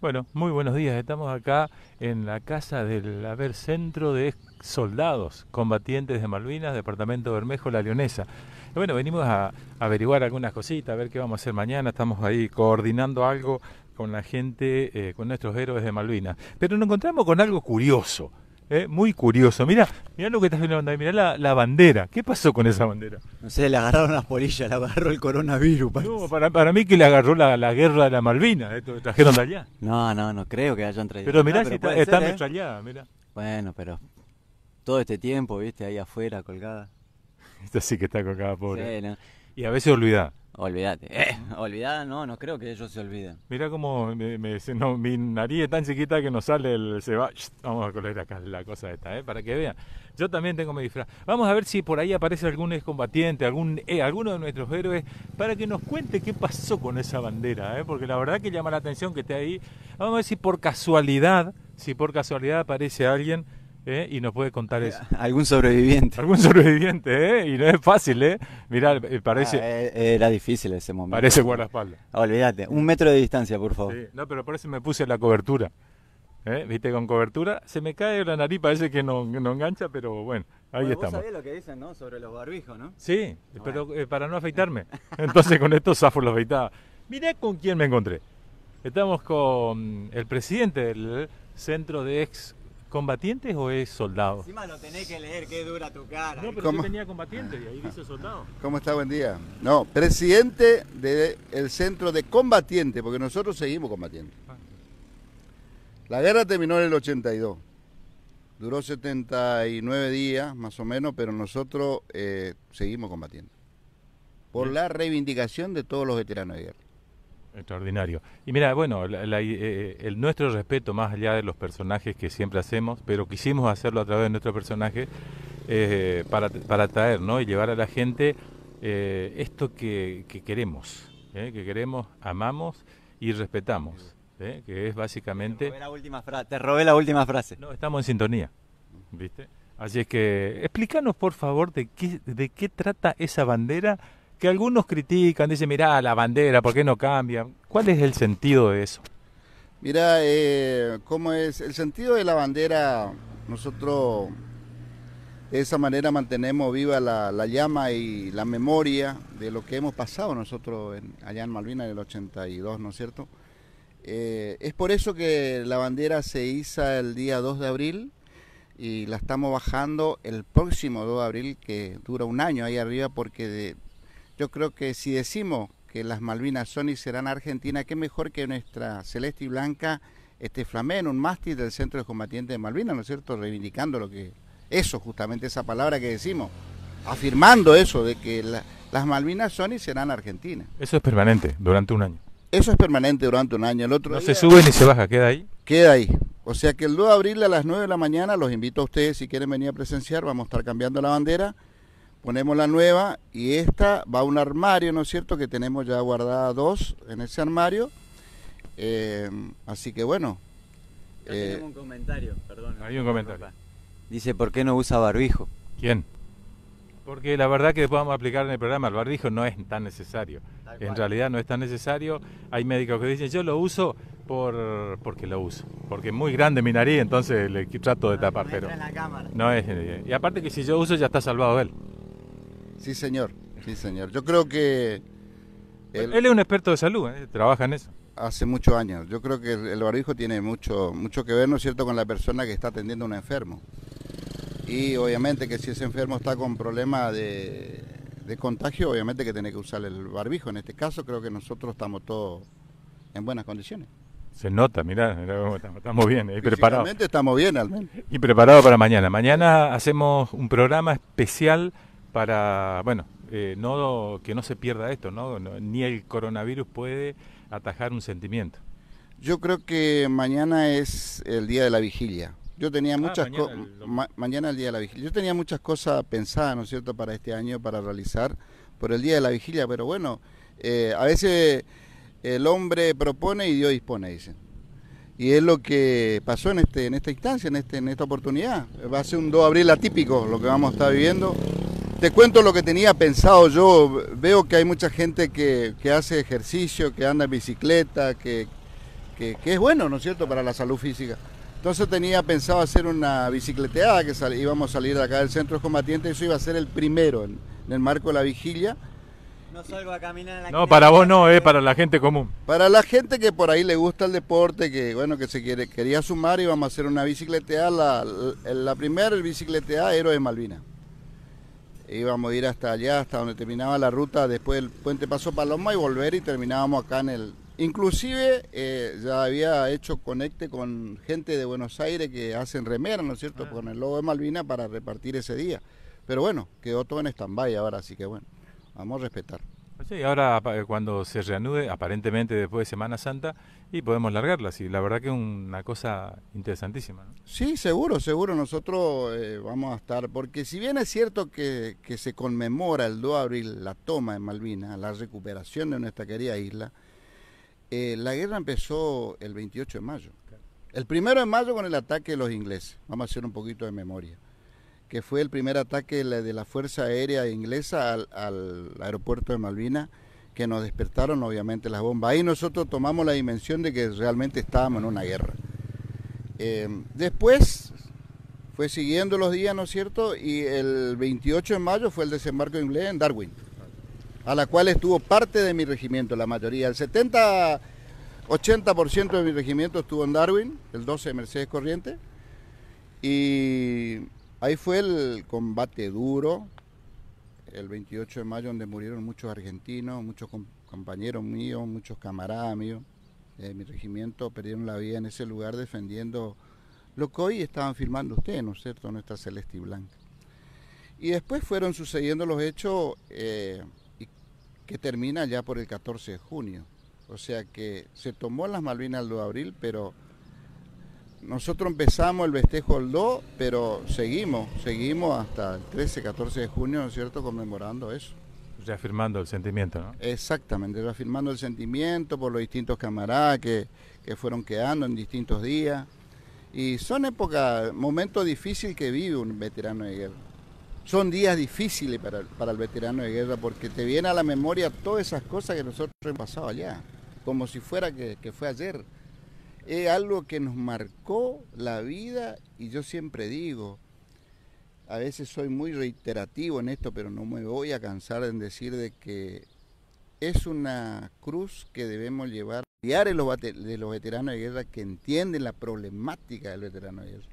Bueno, muy buenos días. Estamos acá en la casa del haber centro de soldados combatientes de Malvinas, departamento Bermejo, La Leonesa. Bueno, venimos a averiguar algunas cositas, a ver qué vamos a hacer mañana. Estamos ahí coordinando algo con la gente, eh, con nuestros héroes de Malvinas. Pero nos encontramos con algo curioso. Eh, muy curioso. Mira, mira lo que estás viendo, mira la, la, bandera. ¿Qué pasó con esa bandera? No sé, le agarraron las polillas, le agarró el coronavirus. No, para, para, mí que le agarró la, la guerra de la Malvinas, eh, trajeron de allá. No, no, no creo que hayan traído. Pero mirá, ah, si está, metrallada está mira. Bueno, pero todo este tiempo, viste, ahí afuera colgada. Esta sí que está colgada, pobre. Sí, no. Y a veces olvidada. Olvídate. Eh, olvidada, no, no creo que ellos se olviden. Mira cómo me, me mi nariz es tan chiquita que nos sale el se va. vamos a colgar acá la cosa esta, eh, para que vean. Yo también tengo mi disfraz. Vamos a ver si por ahí aparece algún excombatiente, algún, eh, alguno de nuestros héroes, para que nos cuente qué pasó con esa bandera, eh, porque la verdad que llama la atención que esté ahí. Vamos a ver si por casualidad, si por casualidad aparece alguien ¿eh? y nos puede contar eso. Algún sobreviviente. Algún sobreviviente, ¿eh? y no es fácil, ¿eh? Mirá, eh, ah, parece... Eh, era difícil ese momento. Parece guardaespaldas. Olvídate, un metro de distancia, por favor. No, pero parece me puse la cobertura. viste con cobertura, se me cae la nariz, parece que no, engancha, pero bueno, ahí bueno, estamos. sabés lo que dicen, ¿no? Sobre los barbijos, ¿no? Sí, pero para no afeitarme. Entonces con esto zafo lo afeitaba. Mirá con quién me encontré. Estamos con el presidente del Centro de Ex ¿Combatientes o es soldado? Encima lo tenés que leer, qué dura tu cara. No, pero tenía combatiente y ahí dice soldado. ¿Cómo está? Buen día. No, presidente del centro de combatiente, porque nosotros seguimos combatiendo. La guerra terminó en el 82. Duró 79 días, más o menos, pero nosotros eh, seguimos combatiendo. Por la reivindicación de todos los veteranos de guerra. Extraordinario. Y mira, bueno, eh, eh, el nuestro respeto más allá de los personajes que siempre hacemos, pero quisimos hacerlo a través de nuestro personaje eh, para, para traer, ¿no? y llevar a la gente esto que, queremos, que queremos, amamos y respetamos, que es básicamente... Te robé, la última frase. te robé la última frase. No, estamos en sintonía, ¿viste? Así es que explícanos por favor de qué, de qué trata esa bandera que algunos critican, dicen, mirá, la bandera, ¿por qué no cambia? ¿Cuál es el sentido de eso? mira eh, ¿cómo es? El sentido de la bandera, nosotros de esa manera mantenemos viva la, llama y la memoria de lo que hemos pasado nosotros allá en Malvinas en el 82, ¿no es cierto? Eh, es por eso que la bandera se iza el día 2 de abril y la estamos bajando el próximo 2 de abril, que dura un año ahí arriba, porque de, yo creo que si decimos que las Malvinas son y serán Argentina, qué mejor que nuestra celeste y blanca este flamen un mástil del Centro de Combatientes de Malvinas, ¿no es cierto? Reivindicando lo que eso, justamente esa palabra que decimos, afirmando eso de que las Malvinas son y serán Argentina. Eso es permanente, durante un año. Eso es permanente durante un año. El otro no se sube ni se baja, queda ahí. Queda ahí. O sea que el 2 de abril a las 9 de la mañana los invito a ustedes, si quieren venir a presenciar, vamos a estar cambiando la bandera ponemos la nueva y esta va a un armario, ¿no es cierto? Que tenemos ya guardada dos en ese armario. Eh, así que bueno. Eh, un comentario, perdón. Hay un comentario. Dice, ¿por qué no usa barbijo? ¿Quién? Porque la verdad que después vamos a aplicar en el programa, el barbijo no es tan necesario. En realidad no es tan necesario. Hay médicos que dicen, yo lo uso por porque lo uso. Porque es muy grande mi nariz, entonces le trato de no, tapar. Pero no es. Eh, y aparte que si yo uso ya está salvado él. Sí, señor. Sí, señor. Yo creo que... Él, es un experto de salud, ¿eh? trabaja en eso. Hace muchos años. Yo creo que el barbijo tiene mucho, mucho que ver, ¿no es cierto?, con la persona que está atendiendo a un enfermo. Y obviamente que si ese enfermo está con problemas de, contagio, obviamente que tiene que usar el barbijo. En este caso creo que nosotros estamos todos en buenas condiciones. Se nota, mirá, estamos bien, y preparados. estamos bien, al Y preparados para mañana. Mañana hacemos un programa especial para, bueno, eh, que no se pierda esto, ¿no? Ni el coronavirus puede atajar un sentimiento. Yo creo que mañana es el día de la vigilia. Yo tenía ah, muchas cosas. mañana el día de la vigilia. Yo tenía muchas cosas pensadas, ¿no es cierto?, para este año, para realizar por el día de la vigilia, pero bueno, eh, a veces el hombre propone y Dios dispone, dicen. Y es lo que pasó en, este, en esta instancia, en, este, en esta oportunidad. Va a ser un 2 de abril atípico lo que vamos a estar viviendo. Te cuento lo que tenía pensado yo. Veo que hay mucha gente que, que hace ejercicio, que anda en bicicleta, que, es bueno, ¿no es cierto?, para la salud física. Entonces tenía pensado hacer una bicicleteada, que íbamos a salir de acá del centro combatiente, eso iba a ser el primero en, el marco de la vigilia. No salgo a caminar en la No, para vos no, eh, para la gente común. Para la gente que por ahí le gusta el deporte, que bueno, que se quiere, quería sumar, íbamos a hacer una bicicleteada. La, la, primera bicicleteada Héroes Malvinas íbamos a ir hasta allá, hasta donde terminaba la ruta, después del puente Paso Paloma y volver y terminábamos acá en el... Inclusive eh, ya había hecho conecte con gente de Buenos Aires que hacen remera, ¿no es cierto?, ah. con el lobo de Malvina para repartir ese día. Pero bueno, quedó todo en stand ahora, así que bueno, vamos a respetar. Sí, ahora eh, cuando se reanude, aparentemente después de Semana Santa, y podemos largarla, sí. La verdad que es una cosa interesantísima. Sí, seguro, seguro. Nosotros eh, vamos a estar, porque si bien es cierto que, que se conmemora el 2 de abril la toma de Malvinas, la recuperación de nuestra querida isla, eh, la guerra empezó el 28 de mayo. El primero de mayo con el ataque de los ingleses. Vamos a hacer un poquito de memoria que fue el primer ataque de la Fuerza Aérea Inglesa al, aeropuerto de Malvina, que nos despertaron obviamente las bombas. Ahí nosotros tomamos la dimensión de que realmente estábamos en una guerra. Eh, después fue siguiendo los días, ¿no es cierto? Y el 28 de mayo fue el desembarco inglés en Darwin, a la cual estuvo parte de mi regimiento, la mayoría. El 70, 80% de mi regimiento estuvo en Darwin, el 12 de Mercedes Corriente. Y Ahí fue el combate duro, el 28 de mayo, donde murieron muchos argentinos, muchos compañeros míos, muchos camaradas míos eh, mi regimiento perdieron la vida en ese lugar defendiendo lo que hoy estaban firmando ustedes, ¿no es cierto?, nuestra celeste y blanca. Y después fueron sucediendo los hechos eh, que termina ya por el 14 de junio. O sea que se tomó las Malvinas el 2 de abril, pero nosotros empezamos el festejo el 2, pero seguimos, seguimos hasta el 13, 14 de junio, ¿no es cierto?, conmemorando eso. Reafirmando el sentimiento, ¿no? Exactamente, reafirmando el sentimiento por los distintos camaradas que, fueron quedando en distintos días. Y son épocas, momentos difíciles que vive un veterano de guerra. Son días difíciles para, para el veterano de guerra porque te viene a la memoria todas esas cosas que nosotros hemos pasado allá, como si fuera que, que fue ayer es algo que nos marcó la vida y yo siempre digo, a veces soy muy reiterativo en esto, pero no me voy a cansar en decir de que es una cruz que debemos llevar a los veteranos de guerra que entienden la problemática del veterano de guerra.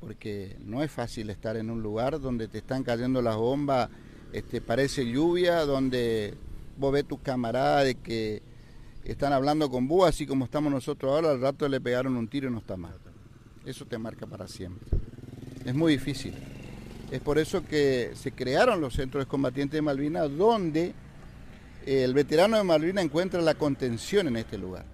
Porque no es fácil estar en un lugar donde te están cayendo las bombas, este, parece lluvia, donde vos ves tus camaradas de que están hablando con vos, así como estamos nosotros ahora, al rato le pegaron un tiro y no está mal. Eso te marca para siempre. Es muy difícil. Es por eso que se crearon los centros de combatientes de Malvinas, donde el veterano de Malvinas encuentra la contención en este lugar.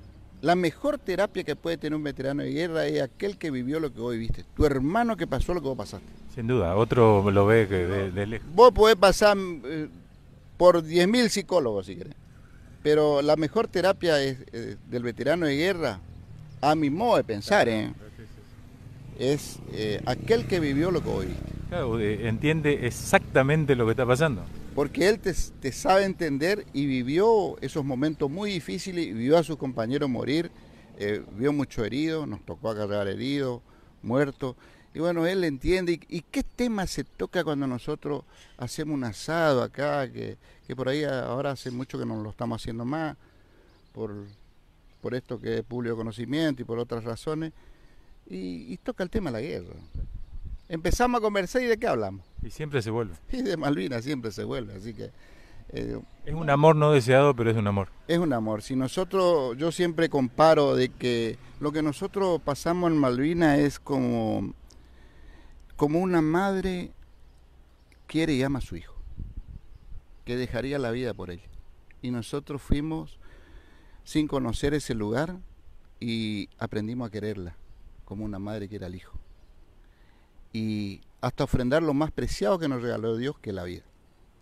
La mejor terapia que puede tener un veterano de guerra es aquel que vivió lo que hoy viste, tu hermano que pasó lo que vos pasaste. Sin duda, otro lo ve lejos. Vos podés pasar eh, por 10.000 psicólogos si querés. Pero la mejor terapia eh, del veterano de guerra, a mi modo de pensar, ¿eh? es eh, aquel que vivió lo que hoy. Claro, entiende exactamente lo que está pasando. Porque él te, sabe entender y vivió esos momentos muy difíciles, vio a sus compañeros morir, vio mucho herido, nos tocó agarrar heridos, muertos. Y bueno, él entiende. ¿Y, qué tema se toca cuando nosotros hacemos un asado acá? Que, que, por ahí ahora hace mucho que no lo estamos haciendo más, por, esto que es público conocimiento y por otras razones. Y, toca el tema de la guerra. Empezamos a conversar y de qué hablamos. Y siempre se vuelve. Y de Malvinas siempre se vuelve, así que... Eh, es un amor no deseado, pero es un amor. Es un amor. Si nosotros, yo siempre comparo de que lo que nosotros pasamos en Malvinas es como como una madre quiere y ama a su hijo, que dejaría la vida por él. Y nosotros fuimos sin conocer ese lugar y aprendimos a quererla, como una madre quiere al hijo. Y hasta ofrendar lo más preciado que nos regaló Dios, que la vida,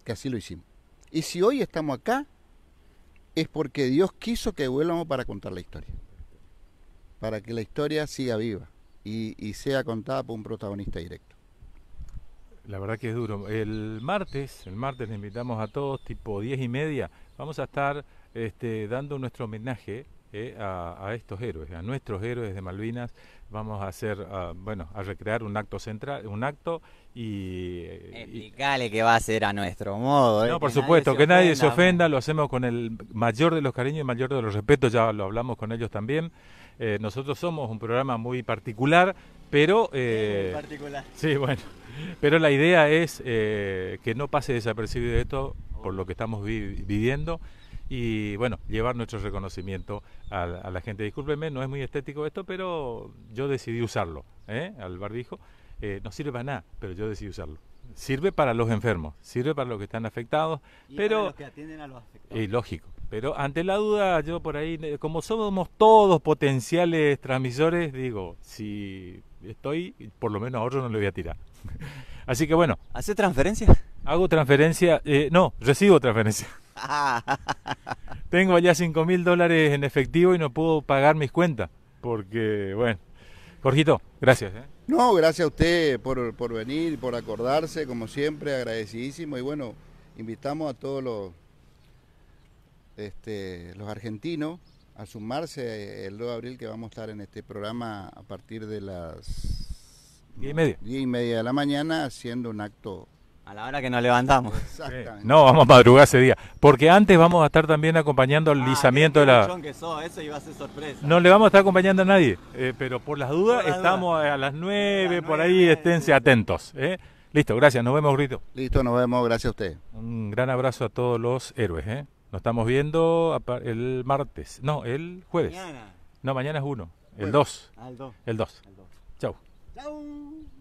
que así lo hicimos. Y si hoy estamos acá, es porque Dios quiso que vuelvamos para contar la historia, para que la historia siga viva y, sea contada por un protagonista directo. La verdad que es duro. El martes, el martes le invitamos a todos, tipo 10 y media, vamos a estar este, dando nuestro homenaje a, estos héroes, a nuestros héroes de Malvinas. Vamos a hacer, ah, bueno, a recrear un acto central, un acto y... Eh, Explicale que va a ser a nuestro modo. ¿eh? No, por supuesto, que nadie se ofenda, lo hacemos con el mayor de los cariños y mayor de los respetos, ya lo hablamos con ellos también. Eh, nosotros somos un programa muy particular, pero... muy particular. Sí, bueno. Pero la idea es que no pase desapercibido esto por lo que estamos viviendo y bueno, llevar nuestro reconocimiento a, la gente. Discúlpenme, no es muy estético esto, pero yo decidí usarlo, ¿eh? al barbijo. Eh, no sirve para nada, pero yo decidí usarlo. Sirve para los enfermos, sirve para los que están afectados, y pero... Para los que atienden a los afectados. lógico. Pero ante la duda, yo por ahí, eh, como somos todos potenciales transmisores, digo, si estoy, por lo menos ahorro, no le voy a tirar. Así que bueno. ¿Hace transferencia? Hago transferencia, eh, no, recibo transferencia. Tengo allá 5 mil dólares en efectivo y no puedo pagar mis cuentas. Porque, bueno. Jorgito, gracias. ¿eh? No, gracias a usted por, por venir, por acordarse, como siempre, agradecidísimo. Y bueno, invitamos a todos los, este, los argentinos a sumarse el 2 de abril que vamos a estar en este programa a partir de las y media, 10 y media de la mañana haciendo un acto a la hora que nos levantamos. Exactamente. No, vamos a madrugar ese día. Porque antes vamos a estar también acompañando el ah, lizamiento lisamiento de la. No le vamos a estar acompañando a nadie. Eh, pero por las dudas, estamos a las nueve por ahí, esténse atentos. Eh. Listo, gracias. Nos vemos, Grito. Listo, nos vemos. Gracias a usted. Un gran abrazo a todos los héroes. Eh. Nos estamos viendo el martes. No, el jueves. Mañana. No, mañana es uno. El 2. Ah, el 2. El 2. Chau. Chau.